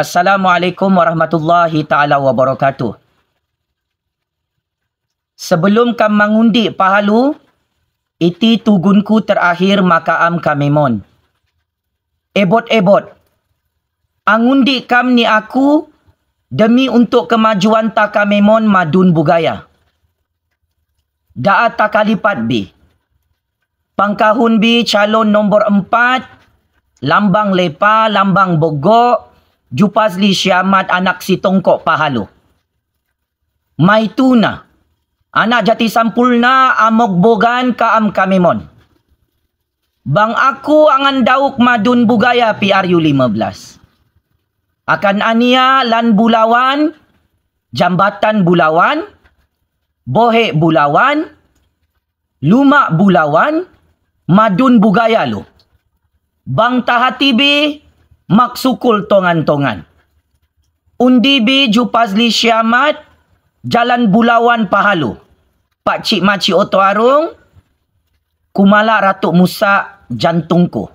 Assalamualaikum warahmatullahi taala wabarakatuh. Sebelum kam mengundi pahalu, iti tugunku terakhir maka am kami mon. Ebot ebot. Angundi kam ni aku demi untuk kemajuan tak kami mon madun bugaya. Daat tak kalipat bi. Pangkahun bi calon nombor empat. Lambang lepa, lambang bogok, Jupasli Syamat anak si Tongkok Pahalo. Maituna, anak jati sampulna amok bogan ka am kamimon. Bang aku angan dauk madun bugaya PRU 15. Akan ania lan bulawan, jambatan bulawan, bohe bulawan, lumak bulawan, madun bugaya lo. Bang tahati bi, maksukul tongan-tongan. Undi Undibi jupazli syamat, jalan bulawan pahalu. Pak cik Maci oto arung, kumala ratuk musa jantungku.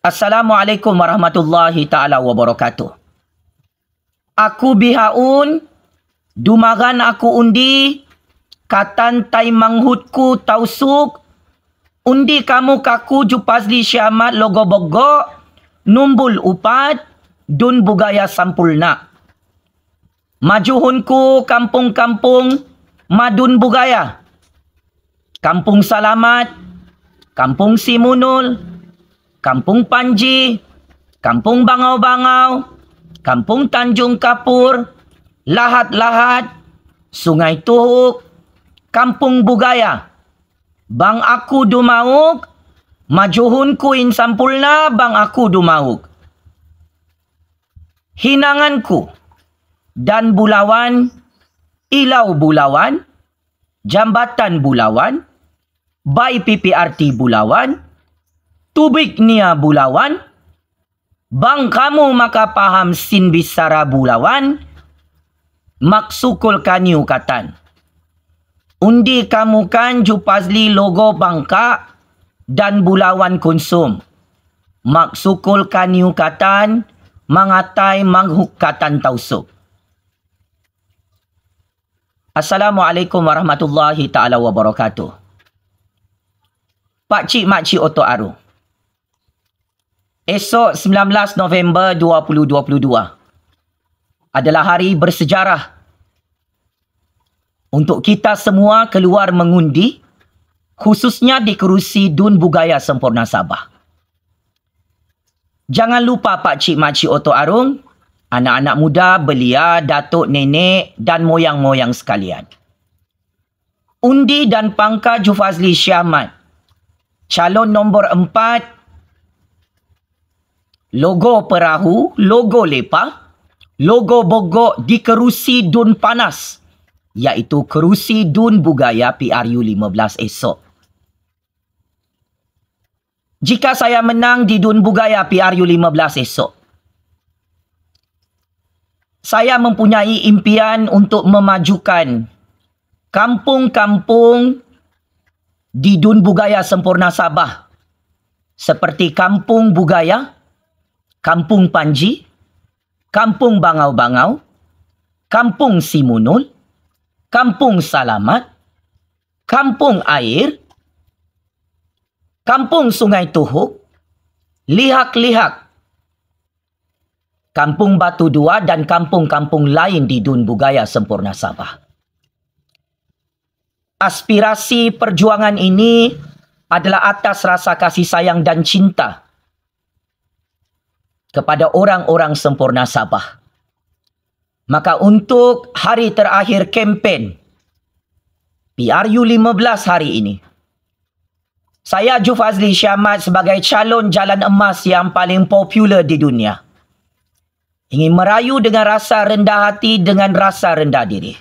Assalamualaikum warahmatullahi taala wabarakatuh. Aku bihaun, dumagan aku undi, katan tai manghutku tausuk, Undi kamu kaku di syamat logo bogok. Numbul upat. Dun bugaya sampulna. Majuhunku kampung-kampung. Madun bugaya. Kampung Salamat. Kampung Simunul. Kampung Panji. Kampung Bangau-Bangau. Kampung Tanjung Kapur. Lahat-lahat. Sungai Tuhuk. Kampung Bugaya bang aku dumauk majuhun ku insampulna bang aku dumauk hinanganku dan bulawan ilau bulawan jambatan bulawan bai arti bulawan tubik nia bulawan bang kamu maka paham sin bisara bulawan maksukul kaniu katan undi kamu kamukan jupazli logo bangka dan bulawan konsum. Maksukul kaniukatan, mangatai manghukatan tausuk. Assalamualaikum warahmatullahi taala wabarakatuh. Pak cik mak cik Oto Aru. Esok 19 November 2022 adalah hari bersejarah untuk kita semua keluar mengundi khususnya di kerusi Dun Bugaya Sempurna Sabah. Jangan lupa Pak Cik Maci Oto Arung, anak-anak muda, belia, datuk, nenek dan moyang-moyang sekalian. Undi dan pangka Jufazli Syamat. Calon nombor empat. Logo perahu, logo lepa, logo bogok di kerusi Dun Panas iaitu kerusi Dun Bugaya PRU15 esok. Jika saya menang di Dun Bugaya PRU15 esok, saya mempunyai impian untuk memajukan kampung-kampung di Dun Bugaya Sempurna Sabah seperti Kampung Bugaya, Kampung Panji, Kampung Bangau-Bangau, Kampung Simunul, Kampung Salamat, Kampung Air, Kampung Sungai Tuhuk, Lihak-Lihak, Kampung Batu Dua dan kampung-kampung lain di Dun Bugaya Sempurna Sabah. Aspirasi perjuangan ini adalah atas rasa kasih sayang dan cinta kepada orang-orang Sempurna Sabah. Maka untuk hari terakhir kempen PRU 15 hari ini. Saya Jufazli Syamat sebagai calon jalan emas yang paling popular di dunia. Ingin merayu dengan rasa rendah hati dengan rasa rendah diri.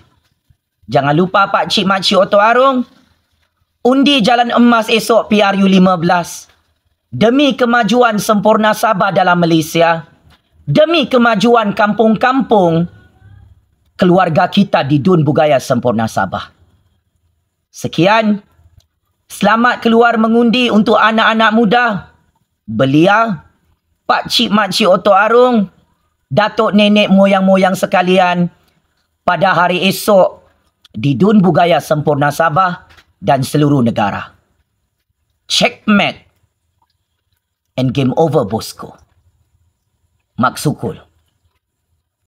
Jangan lupa Pak Cik Mak Cik Arung. Undi jalan emas esok PRU 15. Demi kemajuan sempurna Sabah dalam Malaysia. Demi kemajuan kampung-kampung keluarga kita di Dun Bugaya Sempurna Sabah. Sekian. Selamat keluar mengundi untuk anak-anak muda. Belia, Pak Cik Mak Cik Oto Arung, Datuk Nenek Moyang-Moyang sekalian pada hari esok di Dun Bugaya Sempurna Sabah dan seluruh negara. Checkmate and game over bosku. Maksukul.